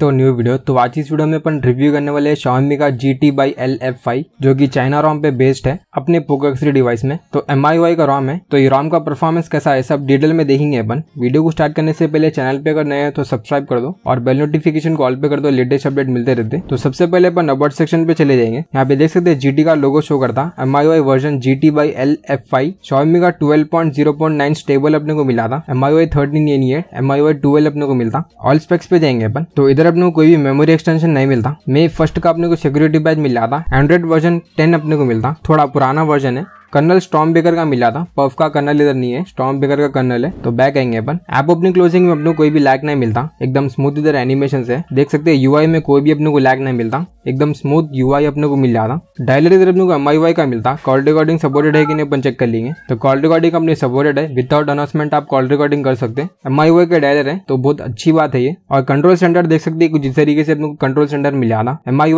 तो new video तो आज इस वीडियो में अपन रिव्यू करने वाले हैं शॉमी का G T by L F five जो कि चाइना रॉम पे बेस्ड है अपने पोको एक्सरी डिवाइस में तो एम आई वाई का रॉम है तो ये रॉम का परफॉर्मेंस कैसा है सब डिटेल में देखेंगे अपन वीडियो को स्टार्ट करने से पहले चैनल पे अगर नए हैं तो सब्सक्राइब कर दो और बेल नोटिफिकेशन कॉल पे कर दो लेटेस्ट अपडेट मिलते रहते तो सबसे पहले अपन अबाउट सेक्शन पे चले जाएंगे यहाँ पे देख सकते हैं जी का लोगो शो करता MIUI version G T by L F five Xiaomi का twelve point zero point nine stable अपने को मिला था एम आई वाई थर्टीन ये नहीं है एम आई वाई ट्वेल्व अपने को मिलता ऑल स्पेक्स पे जाएंगे अपन तो तो इधर अपने को कोई भी मेमोरी एक्सटेंशन नहीं मिलता मे फर्स्ट का अपने को सिक्योरिटी बैच मिल जाता एंड्रॉइड वर्जन टेन अपने को मिलता थोड़ा पुराना वर्जन है कर्नल स्टॉम बेकर का मिला था पफ का कर्नल इधर नहीं है स्टॉम बेकर का कर्नल है तो बैक आएंगे अपन ऐप ओपनिंग क्लोजिंग में अपने कोई भी लैग नहीं मिलता एकदम स्मूथ इधर एनिमेशन है देख सकते हैं यूआई में कोई भी अपने को लैग नहीं मिलता एकदम स्मूथ यूआई अपने को मिल जाता डायलर इधर अपने को एम का मिलता कॉल रिकॉर्डिंग सपोर्टेड है कि नहीं अपन चेक कर लेंगे तो कॉल रिकॉर्डिंग अपनी सपोर्टेड है विदाउट अनाउंसमेंट आप कॉल रिकॉर्डिंग कर सकते हैं एम का डायलर है तो बहुत अच्छी बात है ये और कंट्रोल सेंटर देख सकते हैं कुछ जिस तरीके से अपने को कंट्रोल सेंटर रहा था एम आई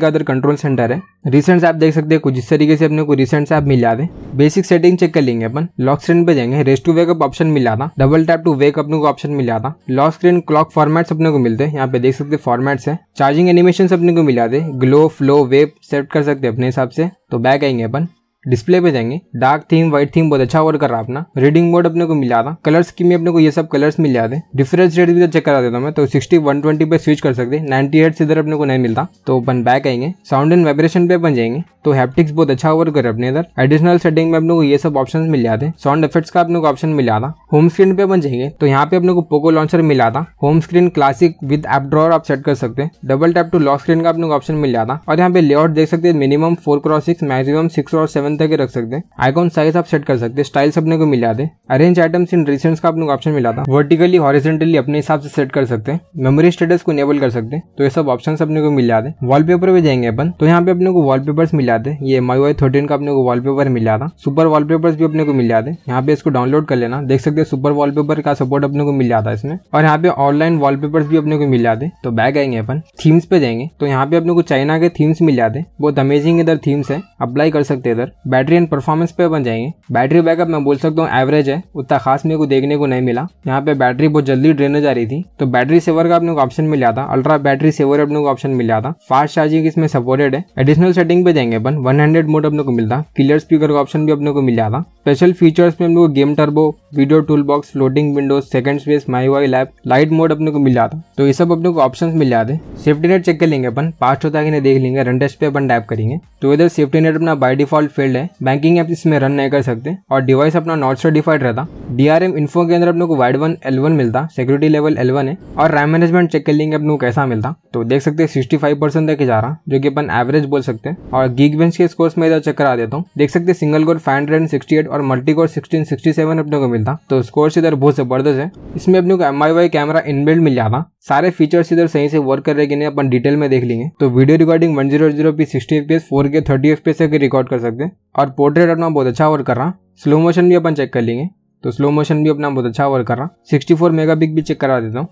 का इधर कंट्रोल सेंटर है रिसेंट ऐप देख सकते हैं कुछ जिस तरीके से अपने को रिसेंट ऐप मिल था रहे हैं बेसिक सेटिंग चेक कर लेंगे अपन लॉक स्क्रीन पे जाएंगे रेस्ट टू वेकअप ऑप्शन मिला था डबल टैप टू वेक अपने को ऑप्शन मिला था लॉक स्क्रीन क्लॉक फॉर्मेट्स अपने को मिलते हैं यहाँ पे देख सकते फॉर्मेट्स है चार्जिंग एनिमेशन अपने को मिला थे ग्लो फ्लो वेब सेट कर सकते अपने हिसाब से तो बैक आएंगे अपन डिस्प्ले पे जाएंगे डार्क थीम व्हाइट थीम बहुत अच्छा वर्क कर रहा है अपना रीडिंग मोड अपने को मिला था कलर्स की में अपने को ये सब कलर्स मिल जाते हैं डिफरेंस रेट भी तो चेक करा देता मैं तो 60 120 पे स्विच कर सकते हैं नाइन्टी एट इधर अपने को नहीं मिलता तो अपन बैक आएंगे साउंड एंड वाइब्रेशन पे अपन जाएंगे तो हैप्टिक्स बहुत अच्छा वर्क कर अपने इधर एडिशनल सेटिंग में अपने को ये सब ऑप्शन मिल जाते हैं साउंड इफेक्ट्स का अपने को ऑप्शन मिला था होम स्क्रीन पे अपन जाएंगे तो यहाँ पे अपने को पोको लॉन्चर मिला था home screen classic with app drawer आप सेट कर सकते हैं double tap to lock screen का अपने को ऑप्शन मिल जाता और यहाँ पे लेआउट देख सकते हैं minimum four cross six maximum six और सेवन वन तक ही रख सकते हैं आइकॉन साइज आप सेट कर सकते हैं स्टाइल्स अपने को मिला दे अरेंज आइटम्स इन रिसेंट का अपने ऑप्शन मिला था वर्टिकली हॉरिजेंटली अपने हिसाब से सेट कर सकते हैं मेमोरी स्टेटस को इनेबल कर सकते हैं तो ये सब ऑप्शन अपने को मिला दे वॉलपेपर पे जाएंगे अपन तो यहाँ पे अपने को वॉलपेपर्स मिला दे ये एम आई थर्टीन का अपने को वॉलपेपर मिला था सुपर वॉलपेपर्स भी अपने को मिला दे यहाँ पे इसको डाउनलोड कर लेना देख सकते हैं सुपर वॉलपेपर का सपोर्ट अपने को मिल जाता है इसमें और यहाँ पे ऑनलाइन वॉलपेपर्स भी अपने को मिल जाते तो बैग आएंगे अपन थीम्स पे जाएंगे तो यहाँ पे अपने को चाइना के थीम्स मिल जाते बहुत अमेजिंग इधर थीम्स है अप्लाई कर सकते इधर बैटरी एंड परफॉर्मेंस पे बन जाएंगे बैटरी बैकअप मैं बोल सकता हूँ एवरेज है उतना खास मेरे को देखने को नहीं मिला यहाँ पे बैटरी बहुत जल्दी ड्रेन हो जा रही थी तो बैटरी सेवर का अपने को ऑप्शन मिल जाता अल्ट्रा बैटरी सेवर अपने को ऑप्शन मिल जाता फास्ट चार्जिंग इसमें सपोर्टेड है एडिशनल सेटिंग पे जाएंगे अपन वन मोड अपने को मिलता क्लियर स्पीकर का ऑप्शन भी अपने को मिल जाता स्पेशल फीचर्स में हम लोग game turbo video tool box floating windows second space MIUI lab lite mode अपने को मिल जाता तो ये सब अपने को ऑप्शन मिल जाते सेफ्टी नेट चेक कर लेंगे अपन पास्ट होता है कि नहीं देख लेंगे रन टेस्ट पे अपन टाइप करेंगे तो इधर सेफ्टी नेट अपना बाई डिफॉल्ट फील्ड है बैंकिंग ऐप इसमें रन नहीं कर सकते और डिवाइस अपना नॉट सर्टिफाइड रहता डी आर एम इन्फो के अंदर अपने को वाइड वन एल वन मिलता सिक्योरिटी लेवल एल वन है और रैम मैनेजमेंट चेक कर लेंगे अपने को कैसा मिलता तो देख सकते हैं सिक्सटी फाइव परसेंट तक जा रहा जो कि अपन एवरेज बोल सकते हैं और गीक बेंच के स्कोर्स में इधर चेक करा देता हूँ देख सकते single core five hundred sixty eight और multi core sixteen sixty seven अपने को मिलता तो स्कोर्स इधर बहुत जबरदस्त है इसमें अपने को M MIUI camera inbuilt मिल जाता सारे फीचर्स इधर सही से वर्क कर रहे कि नहीं अपन डिटेल में देख लेंगे तो video recording one zero zero P sixty F P S four K thirty F P S record कर सकते हैं और पोर्ट्रेट अपना बहुत अच्छा वर्क कर रहा स्लो मोशन भी अपन चेक कर लेंगे तो स्लो मोशन भी अपना बहुत अच्छा वर्क कर रहा सिक्सटी फोर मेगा पिक भी चेक करा देता हूँ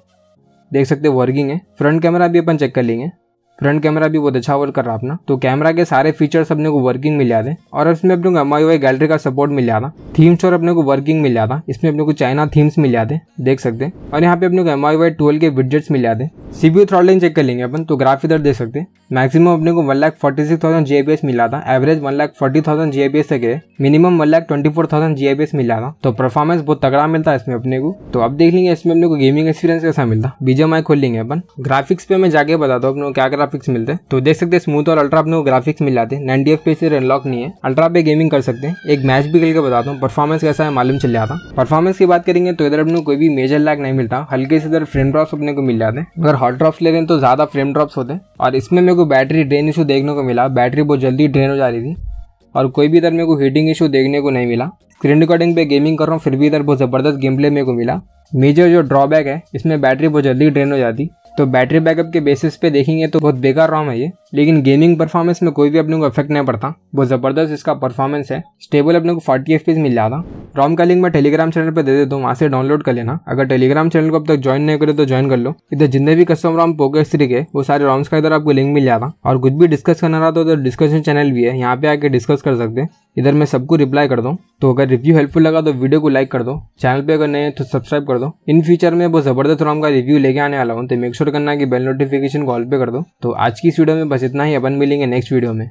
देख सकते हैं वर्किंग है फ्रंट कैमरा भी अपन चेक कर लेंगे फ्रंट कैमरा भी बहुत अच्छा वर्क कर रहा अपना तो कैमरा के सारे फीचर्स अपने को वर्किंग मिल जाते और इसमें अपने को एम आई गैलरी का सपोर्ट मिल जाता थीम्स और अपने को वर्किंग मिल जाता इसमें अपने को चाइना थीम्स मिल जाते देख सकते हैं और यहाँ पे अपने को एम आई ट्वेल्व के विडजेट्स मिल जाते सीबीयू थ्रॉडलिंग चेक कर लेंगे अपन तो ग्राफ इधर देख सकते हैं मैक्सिमम अपने को one lakh forty six thousand GIPS मिला था average one lakh forty thousand GIPS तक है minimum one lakh twenty four thousand GIPS मिला था तो परफॉर्मेंस बहुत तगड़ा मिलता है इसमें अपने को तो अब देख लेंगे इसमें अपने को गेमिंग एक्सपीरियंस कैसा मिलता बीजेम आई खोल लेंगे अपन ग्राफिक्स पे मैं जाके बताता हूँ अपने क्या ग्राफिक्स मिलते हैं तो देख सकते हैं स्मूथ और अल्ट्रा अपने ग्राफिक्स मिल जाते हैं नाइन डी एफ पे से अनलॉक नहीं है अल्ट्रा पे गेमिंग कर सकते हैं एक मैच भी करके बताता हूँ परफॉर्मेंस कैसा है मालूम चल जाता परफॉर्मेंस की बात करेंगे तो इधर अपने कोई भी मेजर लैक नहीं मिलता हल्के से इधर फ्रेम ड्रॉप्स अपने को मिल जाते हैं अगर हॉट ड्रॉप्स ले रहे हैं तो ज्यादा फ्रेम ड्रॉप्स होते हैं और इसमें मेरे को बैटरी ड्रेन इशू देखने को मिला बैटरी बहुत जल्दी ड्रेन हो जा रही थी और कोई भी इधर मेरे को हीटिंग इशू देखने को नहीं मिला स्क्रीन रिकॉर्डिंग पे गेमिंग कर रहा हूँ फिर भी इधर बहुत ज़बरदस्त गेम प्ले मेरे को मिला मेजर जो ड्रॉबैक है इसमें बैटरी बहुत जल्दी ड्रेन हो जाती तो बैटरी बैकअप के बेसिस पे देखेंगे तो बहुत बेकार रॉम है ये लेकिन गेमिंग परफॉर्मेंस में कोई भी अपने को इफेक्ट नहीं पड़ता बहुत ज़बरदस्त इसका परफॉर्मेंस है स्टेबल अपने को 40 एफ मिल जाता रॉम का लिंक मैं टेलीग्राम चैनल पर दे देता हूँ वहाँ से डाउनलोड कर लेना अगर टेलीग्राम चैनल को अब तक ज्वाइन नहीं करे तो ज्वाइन कर लो इधर जितने भी कस्टम रॉम पोको एक्स के वो सारे रॉम्स का इधर आपको लिंक मिल जाता और कुछ भी डिस्कस करना रहा तो डिस्कशन चैनल भी है यहाँ पे आके डिस्कस कर सकते हैं इधर मैं सबको रिप्लाई कर दूँ तो अगर रिव्यू हेल्पफुल लगा तो वीडियो को लाइक कर दो चैनल पे अगर नए हैं तो सब्सक्राइब कर दो इन फ्यूचर में बहुत ज़बरदस्त रॉम का रिव्यू लेके आने वाला हूँ तो मेक श्योर करना कि बेल नोटिफिकेशन कॉल पे कर दो तो आज की इस वीडियो में बस इतना ही अपन मिलेंगे नेक्स्ट वीडियो में